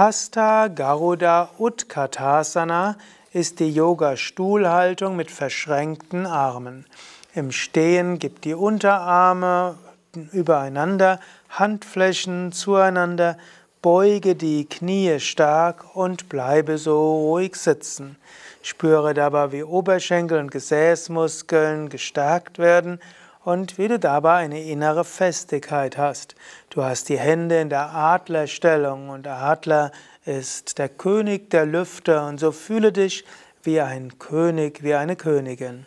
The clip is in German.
Hasta Garuda Utkatasana ist die Yoga-Stuhlhaltung mit verschränkten Armen. Im Stehen gibt die Unterarme übereinander, Handflächen zueinander, beuge die Knie stark und bleibe so ruhig sitzen. Spüre dabei, wie Oberschenkel und Gesäßmuskeln gestärkt werden und wie du dabei eine innere Festigkeit hast. Du hast die Hände in der Adlerstellung und der Adler ist der König der Lüfte und so fühle dich wie ein König, wie eine Königin.